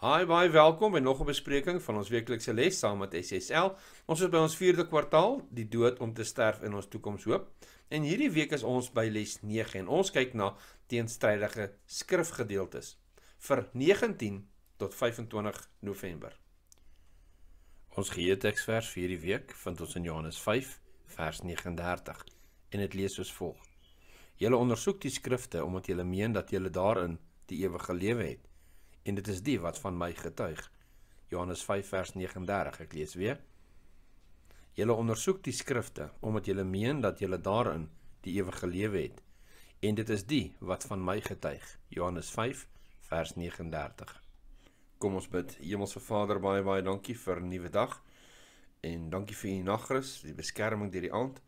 Hi, baie welkom by nog 'n bespreking van ons weeklikse les saam met SSL. Ons is by ons 4de kwartaal, die dood om te sterf in ons toekoms hoop. En hierdie week is ons by les 9 en ons kyk na teenstrydige skrifgedeeltes vir 19 tot 25 November. Ons geheetekstvers vir hierdie week vind ons in Johannes 5 vers 39 en dit lees soos volg: Julle ondersoek die skrifte omdat julle meen dat julle daarin die ewige lewe het en dit is die wat van my getuig. Johannes 5 vers 39 ek lees weer. Julle ondersoek die skrifte omdat julle meen dat julle daarin die ewige lewe het en dit is die wat van my getuig. Johannes 5 vers 39. Kom ons bid. Hemelse Vader, baie baie dankie vir 'n nuwe dag en dankie vir u nagrus, die beskerming deur die aand.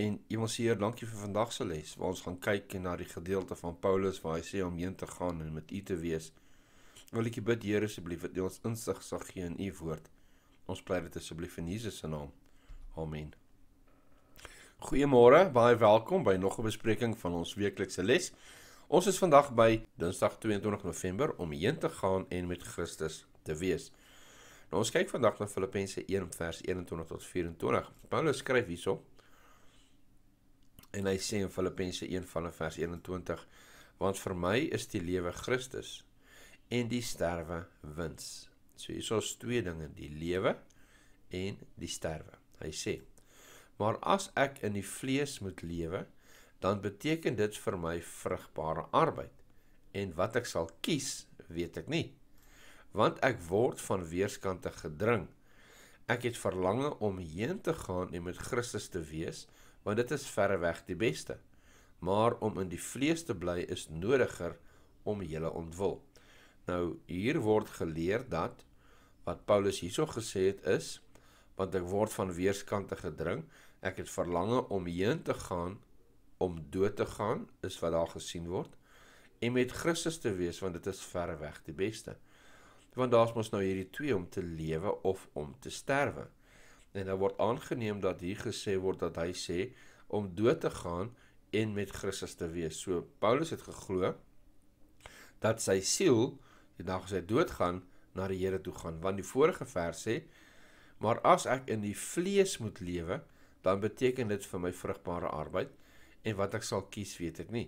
En Hemelse Heer, dankie vir vandag se les waar ons gaan kyk na die gedeelte van Paulus waar hy sê om heen te gaan en met u te wees. Wil ek bid Here asseblief dat U ons insig sal gee in U woord. Ons bly dit asseblief in Jesus se naam. Amen. Goeiemôre, baie welkom by nog 'n bespreking van ons weeklikse les. Ons is vandag by Dinsdag 22 November om heen te gaan en met Christus te wees. Nou ons kyk vandag na Filippense 1 vers 21 tot 24. Paulus skryf hierop en hy sê in Filippense 1 vanaf vers 21: Want vir my is die lewe Christus en die sterwe wins. So hier is ons twee dinge, die lewe en die sterwe. Hy sê: "Maar as ek in die vlees moet lewe, dan beteken dit vir my vrugbare arbeid en wat ek sal kies, weet ek nie, want ek word van weerskante gedring. Ek het verlange om heen te gaan en met Christus te wees, want dit is verre weg die beste." maar om in die vlees te bly is nodiger om hele ontwil. Nou hier word geleer dat wat Paulus hierso gesê het is want ek word van weerskante gedring, ek het verlange om heen te gaan om dood te gaan is wat daar gesien word en met Christus te wees want dit is ver weg die beste. Want daar's mos nou hierdie twee om te lewe of om te sterwe. En dan word aangeneem dat hier gesê word dat hy sê om dood te gaan en met Christus te wees. So Paulus het geglo dat sy siel die dag as hy doodgaan na die Here toe gaan want die vorige vers sê maar as ek in die vlees moet lewe dan beteken dit vir my vrugbare arbeid en wat ek sal kies weet ek nie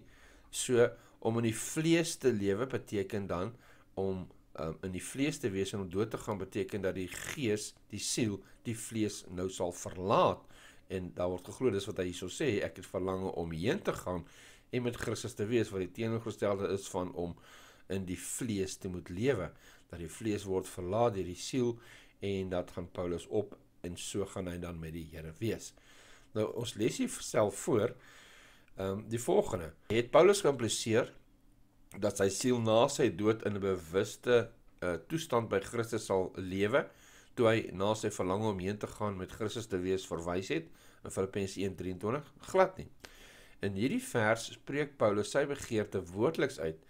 so om in die vlees te lewe beteken dan om um, in die vlees te wees en om dood te gaan beteken dat die gees die siel die vlees nou sal verlaat en daar word geglo dis wat hy hierso sê ek het verlang om heen te gaan en met Christus te wees wat die teenoorgestelde is van om in die vlees te moet lewe dat die vlees word verlaat deur die siel en dat gaan Paulus op en so gaan hy dan met die Here wees. Nou ons lees hier self voor ehm um, die volgende. Het Paulus geïmpliseer dat sy siel na sy dood in 'n bewuste uh, toestand by Christus sal lewe toe hy na sy verlang om heen te gaan met Christus te wees verwys het in Filippense 1:23 glad nie. In hierdie vers spreek Paulus sy begeerte woordeliks uit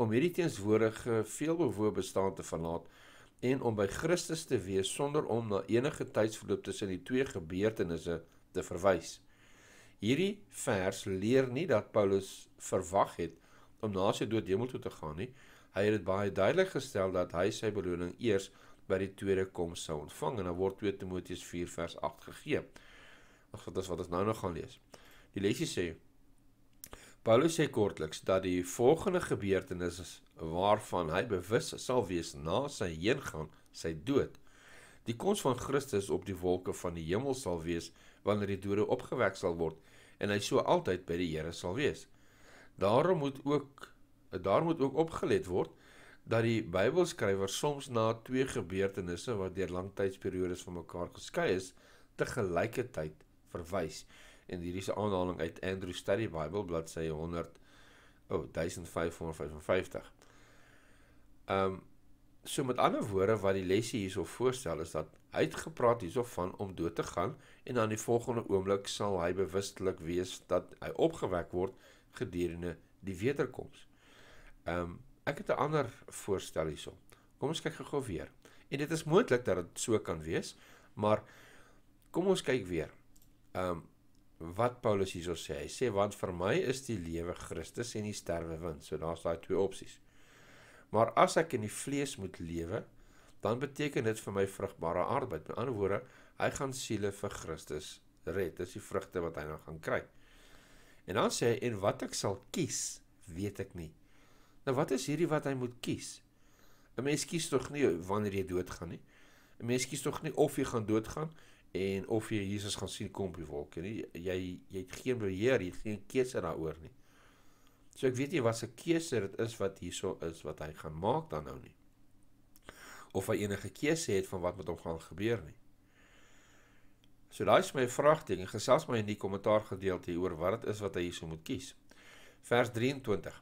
om hierdie teenswoordige veelbewoe bestaan te verlaat en om by Christus te wees sonder om na enige tydsverloop tussen die twee gebeurtenisse te verwys. Hierdie vers leer nie dat Paulus verwag het om na sy dood hemel toe te gaan nie. Hy het dit baie duidelik gestel dat hy sy beloning eers by die tweede koms sou ontvang en dan word 2 Timoteus 4 vers 8 gegee. Ag, dit is wat ons nou nog gaan lees. Die lesie sê Paulus sê kortliks dat die volgende gebeurtenis waarvan hy bewus sal wees na sy heengaan, sy dood, die koms van Christus op die wolke van die hemel sal wees wanneer die dode opgewek sal word en hy so altyd by die Here sal wees. Daarom moet ook daar moet ook opgelet word dat die Bybelskrywer soms na twee gebeurtenisse wat deur lang tydsperiodes van mekaar geskei is, te gelyke tyd verwys. En hier is 'n aanhaling uit Andrew Study Bible bladsy 100 oh 1555. Ehm um, so met ander woorde wat die lesse hierso voorstel is dat hy het gepraat hierso van om dood te gaan en dan die volgende oomblik sal hy bewustelik wees dat hy opgewek word gedurende die wederkoms. Ehm um, ek het 'n ander voorstel hierso. Kom ons kyk gou weer. En dit is moontlik dat dit so kan wees, maar kom ons kyk weer. Ehm um, wat Paulus hierso sê. Hy sê want vir my is die lewe Christus en die sterwe wins. So daar's daai twee opsies. Maar as ek in die vlees moet lewe, dan beteken dit vir my vrugbare arbeid. Met ander woorde, hy gaan siele vir Christus red. Dis die vrugte wat hy nou gaan kry. En dan sê hy en wat ek sal kies, weet ek nie. Nou wat is hierdie wat hy moet kies? 'n Mens kies tog nie wanneer jy doodgaan nie. 'n Mens kies tog nie of jy gaan doodgaan nie en of jy Jesus gaan sien kom op die wolke nie. Jy jy het geen beheer, jy het geen keuse daaroor nie. So ek weet nie wat se keuse dit is wat hierso is wat hy gaan maak dan nou nie. Of hy enige keuse het van wat met hom gaan gebeur nie. So daai is my vraagteken. Gesels my in die kommentaar gedeelte oor wat dit is wat hy hierso moet kies. Vers 23.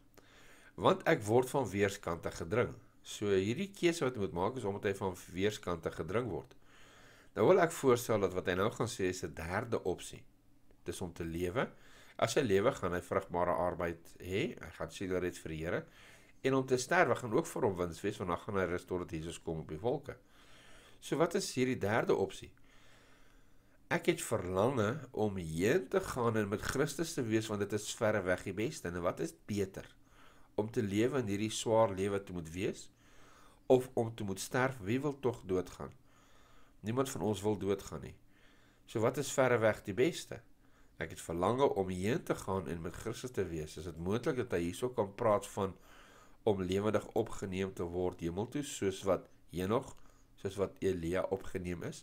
Want ek word van weerskante gedring. So hierdie keuse wat hy moet maak is omdat hy van weerskante gedring word. Dan nou wil ek voorstel dat wat hy nou gaan sê is 'n derde opsie. Dis om te lewe. As hy lewe gaan hy vrugbare arbeid hê. Hy gaan sê dat dit vir die Here en om te sterwe gaan ook vir hom wins wees want dan gaan hy rus totdat Jesus kom op die wolke. So wat is hierdie derde opsie? Ek het verlange om heen te gaan en met Christus te wees want dit is verre weg die beste. En wat is beter? Om te lewe in hierdie swaar lewe te moet wees of om te moet sterf? Wie wil tog doodgaan? Niemand van ons wil doodgaan nie. So wat is verre weg die beste? Ek het verlange om hierheen te gaan en met Christus te wees. Is dit moontlik dat hy hierso kan praat van om lewendig opgeneem te word hemel toe soos wat Henog, soos wat Elia opgeneem is?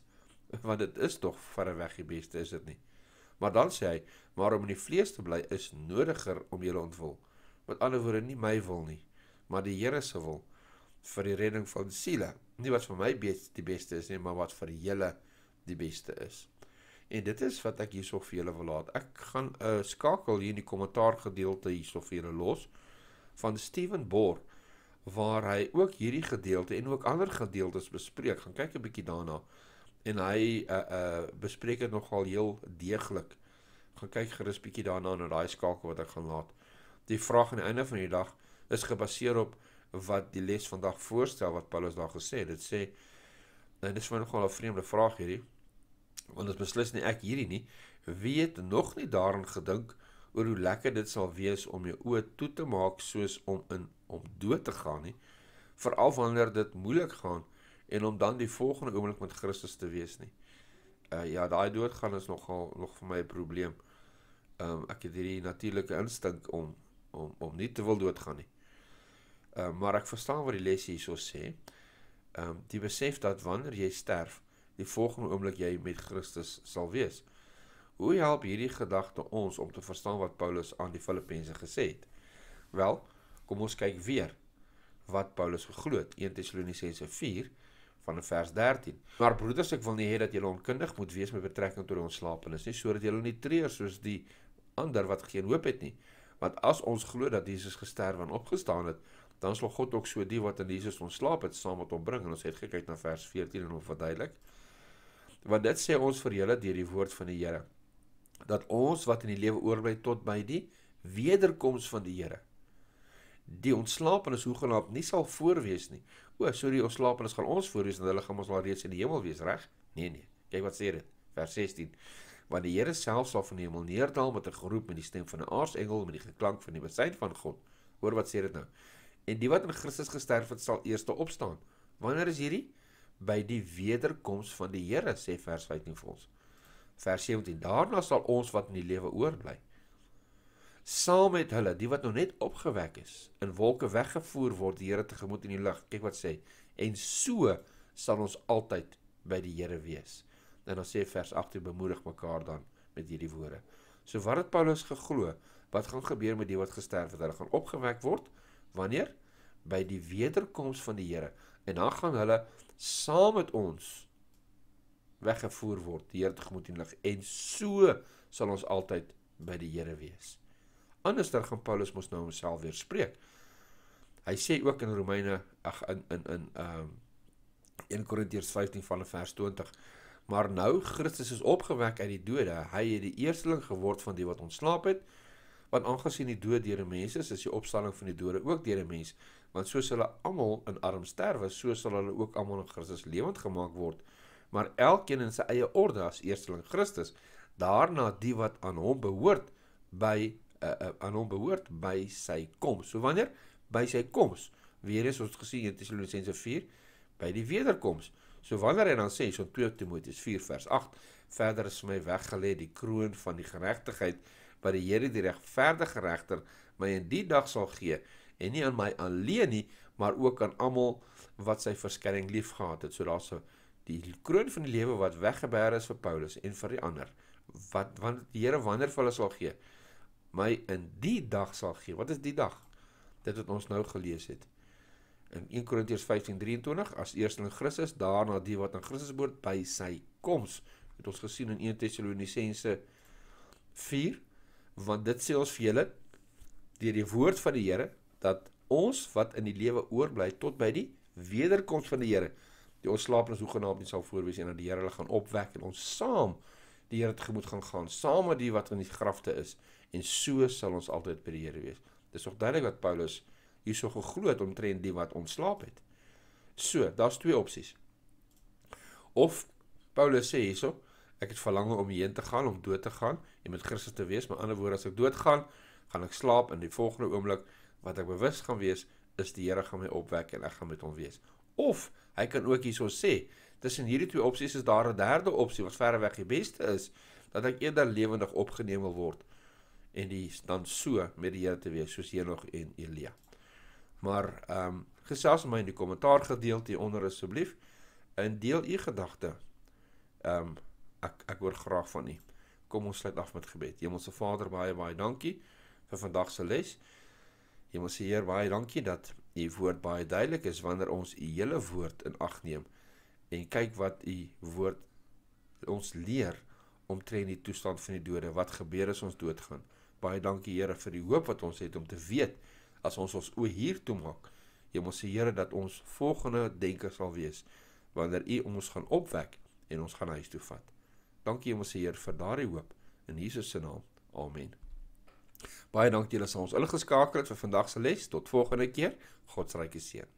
Want dit is tog verre weg die beste, is dit nie? Maar dan sê hy, maar om in die vlees te bly is nodiger om julle ontwil. Met ander woorde nie my wil nie, maar die Here se wil vir die redding van siele. Nie wat vir my die beste is nie, maar wat vir julle die beste is. En dit is wat ek hierso vir julle wil laat. Ek gaan 'n uh, eh, skakel hier in die kommentaar gedeelte hierso vir julle los van Steven Bor waar hy ook hierdie gedeelte en ook ander gedeeltes bespreek. Gaan kyk 'n bietjie daarna en hy uh, uh bespreek dit nogal heel deeglik. Gaan kyk gerus bietjie daarna na daai skakel wat ek gaan laat. Die vraag aan die einde van die dag is gebaseer op wat die les vandag voorstel wat Paulus daar gesê het. Dit sê nou dis vir nogal 'n vreemde vraag hierdie. Want ons beslis nie ek hierdie nie weet nog nie daaraan gedink oor hoe lekker dit sal wees om jou oë toe te maak soos om in om dood te gaan nie. Veral wanneer dit moeilik gaan en om dan die volgende oomblik met Christus te wees nie. Uh ja, daai doodgaan is nogal nog vir my 'n probleem. Um ek het hierdie natuurlike instink om om om nie te wil doodgaan nie. Ehm uh, maar ek verstaan wat die les hierso sê. Ehm um, die besef dat wanneer jy sterf, die volgende oomblik jy met Christus sal wees. Hoe help hierdie gedagte ons om te verstaan wat Paulus aan die Filippense gesê het? Wel, kom ons kyk weer wat Paulus geglo het. 1 Tessalonisense 4 van vers 13. Maar broeders, ek wil nie hê dat julle onkundig moet wees met betrekking tot ons slapenis nie, sodat julle nie treur soos die ander wat geen hoop het nie. Want as ons glo dat Jesus gesterf en opgestaan het, dan sal God ook so die wat in Jesus ontslaap het saam met hom bring en ons het gekyk na vers 14 en hom verduidelik. Want dit sê ons vir julle deur die woord van die Here dat ons wat in die lewe oorbly tot by die wederkoms van die Here die ontslaapenes hoegenaap nie sal voorwees nie. O, so die ontslaapenes gaan ons voorwees want hulle gaan ons al reeds in die hemel wees, reg? Nee nee. Kyk wat sê dit, vers 16. Want die Here self sal van die hemel neerdal met 'n geroep met die stem van 'n aardse engel met die geklank van die besit van God. Hoor wat sê dit nou? En die wat in Christus gesterf het, sal eers opstaan. Wanneer is hierdie? By die wederkoms van die Here, sê vers 15 vir ons. Vers 17: Daarna sal ons wat in die lewe oorbly, saam met hulle, die wat nog net opgewek is, in wolke weggevoer word die Here tegemoet in die lug. Kyk wat sê. En so sal ons altyd by die Here wees. En dan sê vers 18: Bemoedig mekaar dan met hierdie woorde. So wat het Paulus geglo? Wat gaan gebeur met die wat gesterf het? Hulle gaan opgewek word. Wanneer? By die wederkoms van die Here. En dan gaan hulle saam met ons weggevoer word die Here tegemoet in lig en so sal ons altyd by die Here wees. Anderster gaan Paulus mos nou homself weer spreek. Hy sê ook in Romeine ag in in in ehm um, 1 Korintiërs 15 vanaf vers 20. Maar nou Christus is opgewek uit die dode. Hy het die eersteling geword van die wat ontslaap het want aangesien die dood deur 'n mens is, is die opstanding van die dode ook deur 'n mens, want soos hulle almal in arm sterwe, so sal hulle ook almal in Christus lewend gemaak word. Maar elkeen in sy eie orde as eersteling Christus, daarna die wat aan hom behoort by uh, uh, aan hom behoort by sy koms. So wanneer by sy koms, weer eens ons gesien in Tessalonisense 4, by die wederkoms. So wanneer hy dan sê so 2 Timoteus 4 vers 8, verder is my weggelê die kroon van die geregtigheid wat die Here die regverdige regter my in die dag sal gee en nie aan my alleen nie, maar ook aan almal wat sy verskynning liefgehad het. So daar's 'n die kroon van die lewe wat weggebeer is vir Paulus en vir die ander. Wat wanneer die Here wanneer vir hulle sal gee? My in die dag sal gee. Wat is die dag? Dit wat ons nou gelees het. In 1 Korintiërs 15:23 as eersteling Christus, daarna die wat aan Christus behoort by sy koms. Het ons gesien in 1 Tessalonisense want dit sê ons vir julle deur die woord van die Here dat ons wat in die lewe oorbly tot by die wederkoms van die Here die ons slaapers hoegenaamd nie sal voorwees en dat die Here hulle gaan opwek en ons saam die Here tegemoet gaan gaan saam met die wat in die grafte is en so sal ons altyd by die Here wees. Dis nog duidelik wat Paulus hierso geglo het omtrent die wat ontslaap het. So, daar's twee opsies. Of Paulus sê hierso, ek het verlang om hierheen te gaan, om dood te gaan en met Christus te wees. Met ander woorde, as ek doodgaan, gaan ek slaap en die volgende oomblik wat ek bewus gaan wees, is die Here gaan my opwek en ek gaan met hom wees. Of hy kan ook hierso sê, tussen hierdie twee opsies is daar 'n derde opsie wat verreweg die beste is, dat ek eerder lewendig opgeneem wil word en die dan so met die Here te wees soos Henog en Elia. Maar ehm um, gesels my in die kommentaar gedeelte onder asseblief en deel u gedagte ehm um, ek ek hoor graag van u. Kom ons sluit af met gebed. Hemelse Vader, baie baie dankie vir vandag se les. Hemelse Heer, baie dankie dat u woord baie duidelik is wanneer ons u hele woord in ag neem en kyk wat u woord ons leer omtrent die toestand van die dode, wat gebeur as ons doodgaan. Baie dankie Here vir die hoop wat ons het om te weet as ons ons o hier toe maak. Hemelse Here dat ons volgende denkers sal wees wanneer u ons gaan opwek en ons gaan huis toe vat. Dankie Hemelse Heer vir daardie hoop in Jesus se naam. Amen. Baie dankie julle sal ons ingeskakel het vir vandag se les. Tot volgende keer. God se ryke seën.